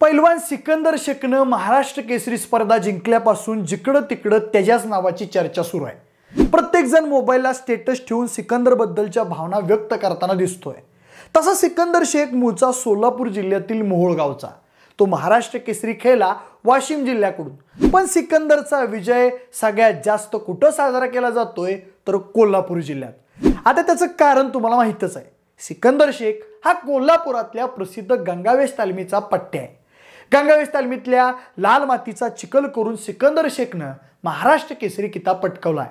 पैलवान सिकंदर शेखनं महाराष्ट्र केसरी स्पर्धा जिंकल्यापासून जिकडं तिकडं त्याच्याच नावाची चर्चा सुरू आहे प्रत्येकजण मोबाईलला स्टेटस ठेवून सिकंदरबद्दलच्या भावना व्यक्त करताना दिसतोय तसा सिकंदर शेख मूळचा सोलापूर जिल्ह्यातील मोहोळ तो महाराष्ट्र केसरी खेळला वाशिम जिल्ह्याकडून पण सिकंदरचा विजय सगळ्यात जास्त कुठं साजरा केला जातोय तर कोल्हापूर जिल्ह्यात आता त्याचं कारण तुम्हाला माहितच आहे सिकंदर शेख हा कोल्हापुरातल्या प्रसिद्ध गंगावेश तालमीचा पट्ट्या आहे गंगावीस तालमीतल्या लाल मातीचा चिखल करून सिकंदर शेखनं महाराष्ट्र केसरी किताब पटकवलाय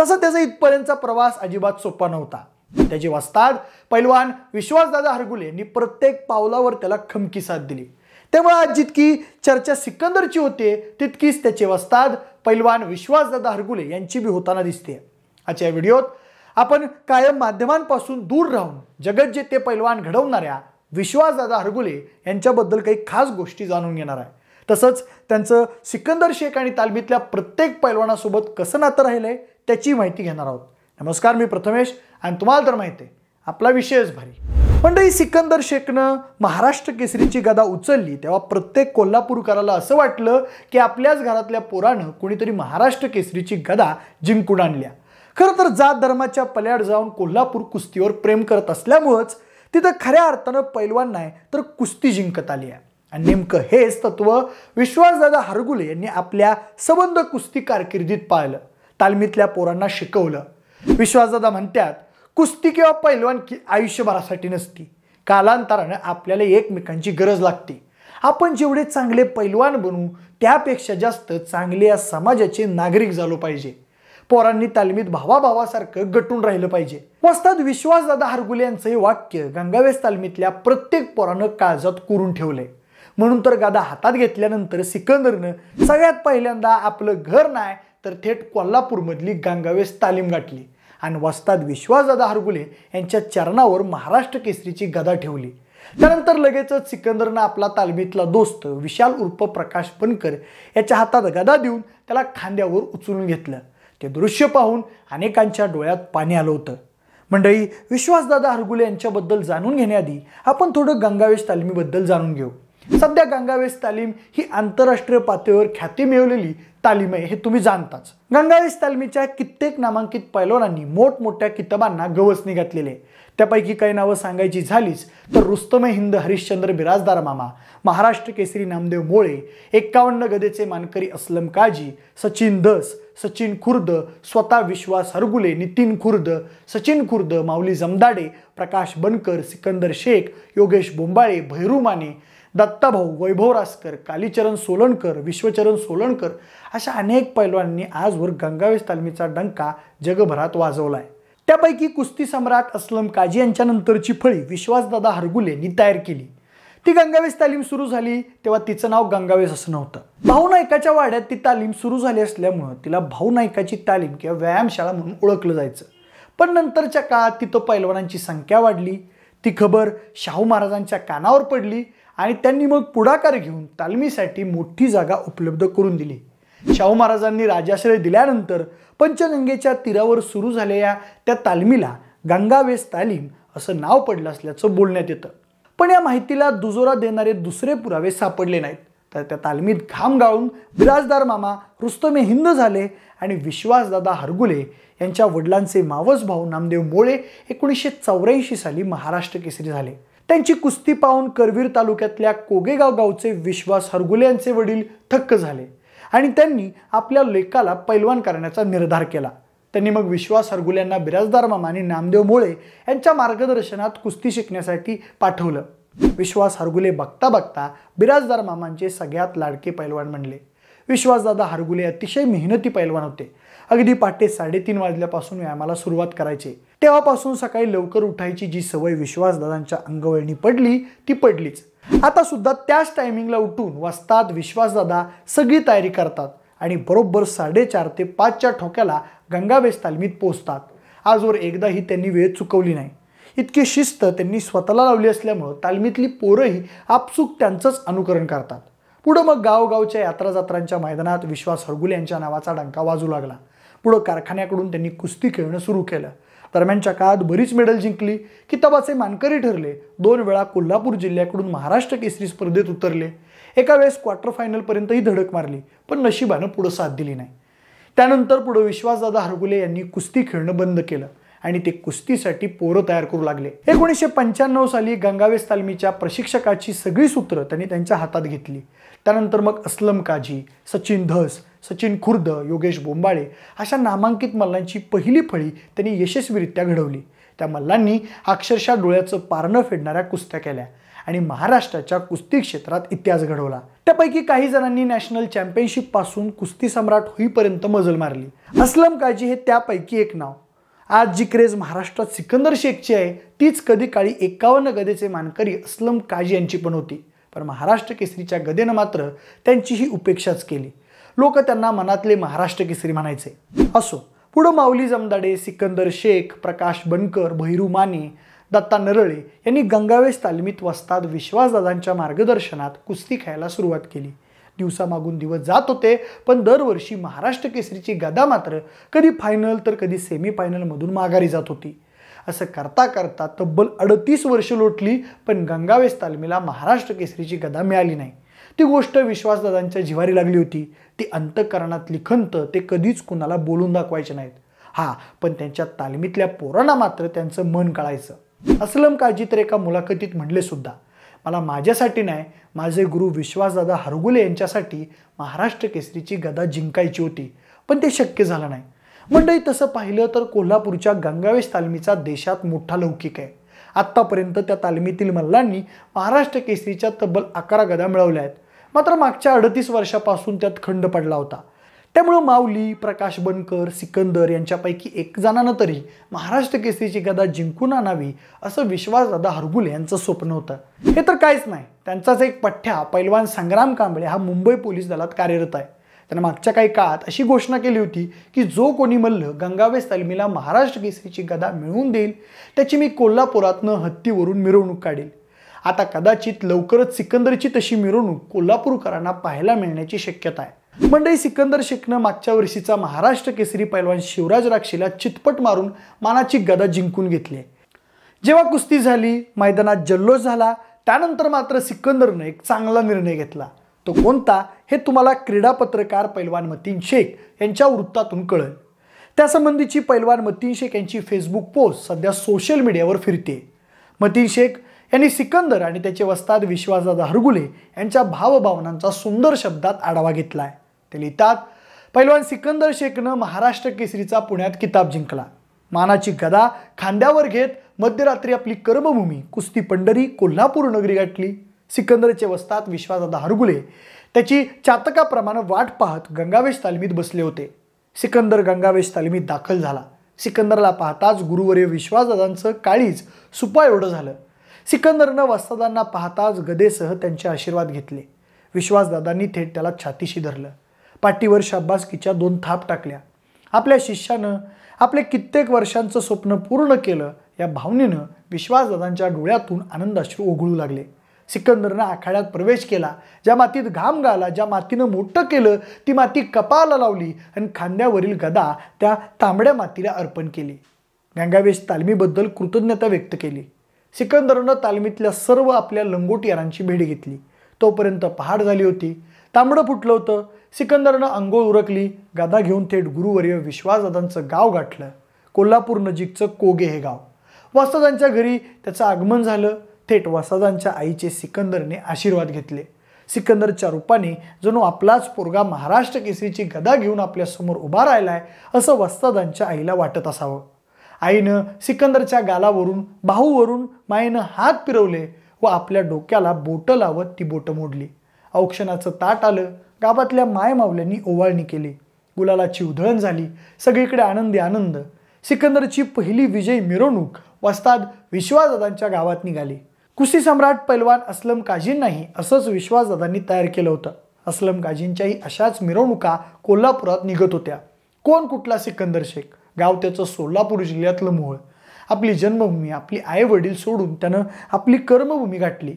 तसं तसा त्याचा इथपर्यंतचा प्रवास अजिबात सोपा नव्हता त्याचे वस्ताद पैलवान विश्वासदादा हरगुले यांनी प्रत्येक पावलावर त्याला खमकी साथ दिली त्यामुळे आज जितकी चर्चा सिकंदरची होते तितकीच त्याचे वस्ताद पैलवान विश्वासदादा हरगुले यांची बी होताना दिसते आजच्या व्हिडिओत आपण कायम माध्यमांपासून दूर राहून जगत जे ते पैलवान घडवणाऱ्या विश्वासदादा हरगुले यांच्याबद्दल काही खास गोष्टी जाणून घेणार आहे तसंच त्यांचं सिकंदर शेख आणि तालमीतल्या प्रत्येक पैलवानासोबत कसं नातं राहिलं आहे त्याची माहिती घेणार आहोत नमस्कार मी प्रथमेश आणि तुम्हाला तर माहिती आहे आपला विषयच भारी मंडळी सिकंदर शेखनं महाराष्ट्र केसरीची गदा उचलली तेव्हा प्रत्येक कोल्हापूरकराला असं वाटलं की आपल्याच घरातल्या पोरानं कुणीतरी महाराष्ट्र केसरीची गदा जिंकून आणल्या खरं तर जात धर्माच्या पल्याड जाऊन कोल्हापूर कुस्तीवर प्रेम करत असल्यामुळंच तिथं खऱ्या अर्थानं पैलवान नाही तर कुस्ती जिंकत आली आहे आणि नेमकं हेच तत्व विश्वासदादा हरगुले यांनी आपल्या सबंध कुस्ती कारकिर्दीत पाळलं तालमीतल्या पोरांना शिकवलं विश्वासदादा म्हणतात कुस्ती किंवा पैलवान की आयुष्यभरासाठी नसती कालांतरानं आपल्याला एकमेकांची गरज लागते आपण जेवढे चांगले पैलवान बनू त्यापेक्षा जास्त चांगले या समाजाचे नागरिक झालो पाहिजे पोरांनी तालमीत भावाभावासारखं गटून राहिलं पाहिजे वस्ताद विश्वासदादा हरगुले यांचं हे वाक्य गंगावेस तालमीतल्या प्रत्येक पोरानं काळजात करून ठेवलंय म्हणून तर गादा हातात घेतल्यानंतर सिकंदरनं सगळ्यात पहिल्यांदा आपलं घर नाही तर थेट कोल्हापूरमधली गंगावेस तालीम गाठली आणि वस्ताद विश्वासदादा हरगुले यांच्या चरणावर महाराष्ट्र केसरीची गदा ठेवली त्यानंतर लगेचच सिकंदरनं आपला तालमीतला दोस्त विशाल उर्फ प्रकाश पणकर याच्या हातात गदा देऊन त्याला खांद्यावर उचलून घेतलं ते दृश्य पाहून अनेकांच्या डोळ्यात पाणी आलं होतं मंडळी विश्वासदादा हरगुले यांच्याबद्दल जाणून घेण्याआधी आपण थोडं गंगावेश तालमीबद्दल जाणून घेऊ सध्या गंगावेस तालीम ही आंतरराष्ट्रीय पातळीवर ख्याती मिळवलेली तालीम आहे हे तुम्ही जाणताच गंगावेस तालमीच्या कित्येक नामांकित पैलवानांनी मोठमोठ्या किताबांना गवसणी घातलेले त्यापैकी काही नावं सांगायची झालीच तर रुस्तम हिंद हरिश्चंद्र बिराजदार मामा महाराष्ट्र केसरी नामदेव मोळे एक्कावन्न गदेचे मानकरी असलम काजी सचिन दस सचिन खुर्द स्वतः विश्वास हरगुले नितीन खुर्द सचिन खुर्द माऊली जमदाडे प्रकाश बनकर सिकंदर शेख योगेश बोंबाळे भैरू माने दत्ताभाऊ वैभव रासकर कालीचरण सोलणकर विश्वचरण सोलणकर अशा अनेक पैलवांनी आजवर गंगावेश तालमीचा डंका जगभरात वाजवला आहे त्यापैकी कुस्ती सम्राट असलम काजी यांच्यानंतरची फळी विश्वासदादा हरगुलेंनी तयार केली ती गंगावेश तालीम सुरू झाली तेव्हा तिचं नाव गंगावेश असं नव्हतं भाऊ नायकाच्या वाड्यात ती तालीम सुरू झाली असल्यामुळं तिला भाऊ नायकाची तालीम किंवा व्यायामशाळा म्हणून ओळखलं जायचं पण नंतरच्या काळात तिथं पैलवानांची संख्या वाढली ती खबर शाहू महाराजांच्या कानावर पडली आणि त्यांनी मग पुढाकार घेऊन तालमीसाठी मोठी जागा उपलब्ध करून दिली शाहू महाराजांनी राजाश्रय दिल्यानंतर पंचगंगेच्या तीरावर सुरू झालेल्या त्या तालमीला गंगावेस तालीम असं नाव पडलं असल्याचं बोलण्यात येतं पण या माहितीला दुजोरा देणारे दुसरे पुरावे सापडले नाहीत तर त्या तालमीत घाम गाळून बिराजदार मामा रुस्तमे हिंद झाले आणि विश्वासदादा हरगुले यांच्या वडिलांचे मावस भाऊ नामदेव मोळे एकोणीसशे चौऱ्याऐंशी साली महाराष्ट्र केसरी झाले त्यांची कुस्ती पाहून करवीर तालुक्यातल्या कोगेगाव गावचे विश्वास हरगुले यांचे वडील थक्क झाले आणि त्यांनी आपल्या लेखाला पैलवान करण्याचा निर्धार केला त्यांनी मग विश्वास हरगुले यांना बिराजदार मामाने नामदेव मोळे यांच्या मार्गदर्शनात कुस्ती शिकण्यासाठी पाठवलं विश्वास हरगुले बघता बघता बिराजदार मामांचे सगळ्यात लाडके पैलवान म्हणले विश्वासदादा हरगुले अतिशय मेहनती पैलवान होते अगदी पहाटे साडेतीन वाजल्यापासून व्यायामाला सुरुवात करायची तेव्हापासून सकाळी लवकर उठायची जी सवय विश्वासदादांच्या अंगवळणी पडली ती पडलीच आता सुद्धा त्याच टायमिंगला उठून वाजतात विश्वासदादा सगळी तयारी करतात आणि बरोबर साडेचार ते पाचच्या ठोक्याला गंगावेस तालमीत पोचतात आजवर एकदाही त्यांनी वेळ चुकवली नाही इतकी शिस्त त्यांनी स्वतःला लावली असल्यामुळं तालमीतली पोरंही आपसूक त्यांचंच अनुकरण करतात पुढं मग गावगावच्या यात्रा जात्रांच्या मैदानात विश्वास हरगुले यांच्या नावाचा डंका वाजू लागला पुढं कारखान्याकडून त्यांनी कुस्ती खेळणं सुरू केलं दरम्यानच्या काळात बरीच मेडल जिंकली किताबाचे मानकरी ठरले दोन वेळा कोल्हापूर जिल्ह्याकडून महाराष्ट्र केसरी स्पर्धेत उतरले एका वेळेस क्वार्टर फायनलपर्यंतही धडक मारली पण नशिबानं पुढं साथ दिली नाही त्यानंतर पुढं विश्वासदादा हरगुले यांनी कुस्ती खेळणं बंद केलं आणि ते कुस्तीसाठी पोरं तयार करू लागले एकोणीसशे पंच्याण्णव साली गंगावेस तालमीच्या प्रशिक्षकाची सगळी सूत्र त्यांनी त्यांच्या हातात घेतली त्यानंतर मग अस्लम काजी सचिन धस सचिन खुर्द योगेश बोंबाळे अशा नामांकित मल्लांची पहिली फळी त्यांनी यशस्वीरित्या घडवली त्या मल्लांनी अक्षरशः डोळ्याचं पारणं फेडणाऱ्या कुस्त्या केल्या आणि महाराष्ट्राच्या कुस्ती क्षेत्रात इतिहास घडवला त्यापैकी काही जणांनी नॅशनल चॅम्पियनशिप पासून कुस्ती सम्राट होईपर्यंत मजल मारली असलम काजी हे त्यापैकी एक नाव आज जी क्रेज महाराष्ट्रात सिकंदर शेखची आहे तीच कधी काळी एकावन्न गदेचे मानकरी असलम काजी यांची पण होती पण महाराष्ट्र केसरीच्या गदेनं मात्र त्यांची ही उपेक्षाच केली लोक त्यांना मनातले महाराष्ट्र केसरी म्हणायचे असो पुढं माऊली जमदाडे सिकंदर शेख प्रकाश बनकर भैरू माने दत्ता नरळे यांनी गंगावेस तालमीत वस्ताद विश्वासदादांच्या मार्गदर्शनात कुस्ती खेळायला सुरुवात केली दिवसामागून दिवस जात होते पण दरवर्षी महाराष्ट्र केसरीची गदा मात्र कधी फायनल तर कधी सेमीफायनलमधून माघारी जात होती असं करता करता तब्बल अडतीस वर्ष लोटली पण गंगावेस तालमीला महाराष्ट्र केसरीची गदा मिळाली नाही ती गोष्ट विश्वासदादांच्या जिवारी लागली होती ती अंतकरणात लिखंत ते कधीच कुणाला बोलून दाखवायचे नाहीत हा पण त्यांच्या तालमीतल्या पोरांना मात्र त्यांचं मन कळायचं असलम काळजी तर एका मुलाखतीत म्हणले सुद्धा मला माझ्यासाठी नाही माझे गुरु विश्वासदादा हरगुले यांच्यासाठी महाराष्ट्र केसरीची गदा जिंकायची होती पण ते शक्य झालं नाही मंडळी तसं पाहिलं तर कोल्हापूरच्या गंगावेश तालमीचा देशात मोठा लौकिक आहे आत्तापर्यंत त्या तालमीतील मल्लांनी महाराष्ट्र केसरीच्या तब्बल अकरा गदा मिळवल्या आहेत मात्र मागच्या अडतीस वर्षापासून त्यात खंड पडला होता त्यामुळं माऊली प्रकाश बनकर सिकंदर यांच्यापैकी एक जणानं तरी महाराष्ट्र केसरीची गदा जिंकून आणावी असं विश्वासदादा हरगुल यांचं स्वप्न होतं हे तर काहीच नाही त्यांचाच एक पठ्ठ्या पैलवान संग्राम कांबळे हा मुंबई पोलीस दलात कार्यरत आहे त्यानं मागच्या काही काळात अशी घोषणा केली होती की जो कोणी मल्ल गंगावे तलमीला महाराष्ट्र केसरीची गदा मिळवून देईल त्याची मी कोल्हापुरातनं हत्तीवरून मिरवणूक काढेल आता कदाचित लवकरच सिकंदरची तशी मिरवणूक कोल्हापूरकरांना पाहायला मिळण्याची शक्यता आहे मंडई सिकंदर शेखनं मागच्या वर्षीचा महाराष्ट्र केसरी पैलवान शिवराज राक्षीला चितपट मारून मानाची गदा जिंकून घेतली जेव्हा कुस्ती झाली मैदानात जल्लोष झाला त्यानंतर मात्र सिकंदरनं एक चांगला निर्णय घेतला तो कोणता हे तुम्हाला क्रीडा पत्रकार पैलवान मतीन शेख यांच्या वृत्तातून कळेल त्यासंबंधीची पैलवान मतीन शेख यांची फेसबुक पोस्ट सध्या सोशल मीडियावर फिरते मतीन शेख यांनी सिकंदर आणि त्याचे वस्ताद विश्वासदादा हरगुले यांच्या भावभावनांचा सुंदर शब्दात आढावा घेतला ते लिहितात पैलवान सिकंदर शेखनं महाराष्ट्र केसरीचा पुण्यात किताब जिंकला मानाची गदा खांद्यावर घेत मध्यरात्री आपली कर्मभूमी कुस्ती पंढरी कोल्हापूर नगरी गाठली सिकंदरचे वस्तात विश्वासदादा हरगुले त्याची चातकाप्रमाणे वाट पाहत गंगावेश तालमीत बसले होते सिकंदर गंगावेश तालमीत दाखल झाला सिकंदरला पाहताच गुरुवर्य विश्वासदादांचं काळीच सुपा एवढं झालं सिकंदरनं वस्तादांना पाहताच गदेसह त्यांचे आशीर्वाद घेतले विश्वासदादांनी थेट त्याला छातीशी धरलं पाठीवर शाब्बासकीच्या दोन थाप टाकल्या आपल्या शिष्यानं आपले कित्येक वर्षांचं स्वप्न पूर्ण केलं या भावनेनं विश्वासदादांच्या डोळ्यातून आनंदाश्रू ओघळू लागले सिकंदरनं आखाड्यात प्रवेश केला ज्या मातीत घाम गाला ज्या मातीनं मोठं केलं ती माती कपाला लावली आणि खांद्यावरील गदा त्या तांबड्या मातीला अर्पण केली गंगावेश तालमीबद्दल कृतज्ञता व्यक्त केली सिकंदरनं तालमीतल्या सर्व आपल्या लंगोटियारांची भेट घेतली तोपर्यंत पहाड झाली होती तांबडं फुटलं होतं सिकंदरनं अंघोळ उरकली गदा घेऊन थेट गुरुवर्य विश्वासदादांचं गाव गाठलं कोल्हापूर नजीकचं कोगे हे गाव वासदांच्या घरी त्याचं आगमन झालं थेट वासदांच्या आईचे सिकंदरने आशीर्वाद घेतले सिकंदरच्या रूपाने जणू आपलाच पोरगा महाराष्ट्र केसरीची गदा घेऊन आपल्यासमोर उभा राहिला आहे असं वस्तादांच्या आईला वाटत असावं आईनं सिकंदरच्या गालावरून बाहूवरून मायेनं हात फिरवले व आपल्या डोक्याला बोटं लावत ती बोटं मोडली औक्षणाचं ताट आलं गावातल्या माय मावल्यांनी ओवाळणी केली गुलालाची उधळण झाली सगळीकडे आनंदी आनंद सिकंदरची पहिली विजय मिरवणूक वस्ताद विश्वासदादांच्या गावात निघाली कुस्ती सम्राट पैलवान असलम काजींनाही असंच विश्वासदादांनी तयार केलं होतं असलम काजींच्याही अशाच मिरवणुका कोल्हापुरात निघत होत्या कोण कुठला सिकंदर शेख गाव त्याचं सोलापूर जिल्ह्यातलं मूळ आपली जन्मभूमी आपली आई वडील सोडून त्यानं आपली कर्मभूमी गाठली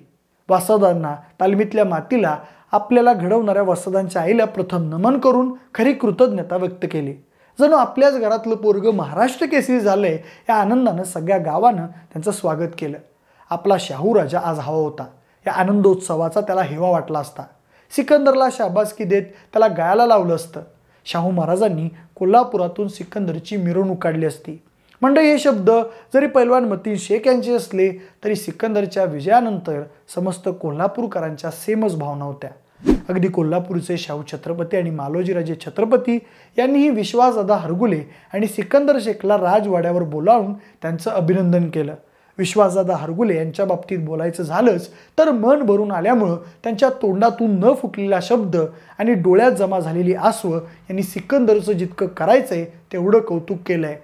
वासदांना तालमीतल्या मातीला आपल्याला घडवणाऱ्या वासदांच्या आईला प्रथम नमन करून खरी कृतज्ञता व्यक्त केली जणू आपल्याच घरातलं पोरग महाराष्ट्र केसरी झालंय या आनंदानं सगळ्या गावानं त्यांचं स्वागत केलं आपला शाहू राजा आज हवा होता या आनंदोत्सवाचा त्याला हेवा वाटला असता सिकंदरला शाबासकी देत त्याला गायाला लावलं असतं शाहू महाराजांनी कोल्हापुरातून सिकंदरची मिरवणूक काढली असती मंडळी हे शब्द जरी पैलवान मतीन शेख यांचे असले तरी सिकंदरच्या विजयानंतर समस्त कोल्हापूरकरांच्या सेमच भावना होत्या अगदी कोल्हापूरचे शाहू छत्रपती आणि मालोजीराजे छत्रपती यांनीही अदा हरगुले आणि सिकंदर शेखला राजवाड्यावर बोलावून त्यांचं अभिनंदन केलं विश्वासदादा हरगुले यांच्या बाबतीत बोलायचं झालंच तर मन भरून आल्यामुळं त्यांच्या तोंडातून न फुटलेला शब्द आणि डोळ्यात जमा झालेली आसवं यांनी सिकंदरचं जितकं करायचंय तेवढं कौतुक केलंय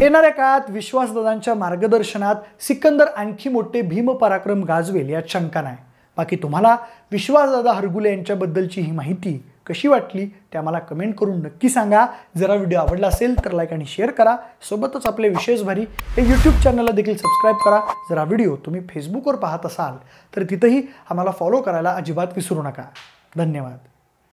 येणाऱ्या काळात विश्वासदादांच्या मार्गदर्शनात सिकंदर आणखी मोठे भीम पराक्रम गाजवेल यात शंका नाही बाकी तुम्हाला विश्वासदादा हरगुले यांच्याबद्दलची ही माहिती कशी वाटली त्या मला कमेंट करून नक्की सांगा जरा व्हिडिओ आवडला असेल तर लाईक आणि शेअर करा सोबतच आपले विशेष भारी हे यूट्यूब चॅनलला देखील सबस्क्राईब करा जरा व्हिडिओ तुम्ही फेसबुकवर पाहत असाल तर तिथंही आम्हाला फॉलो करायला अजिबात विसरू नका धन्यवाद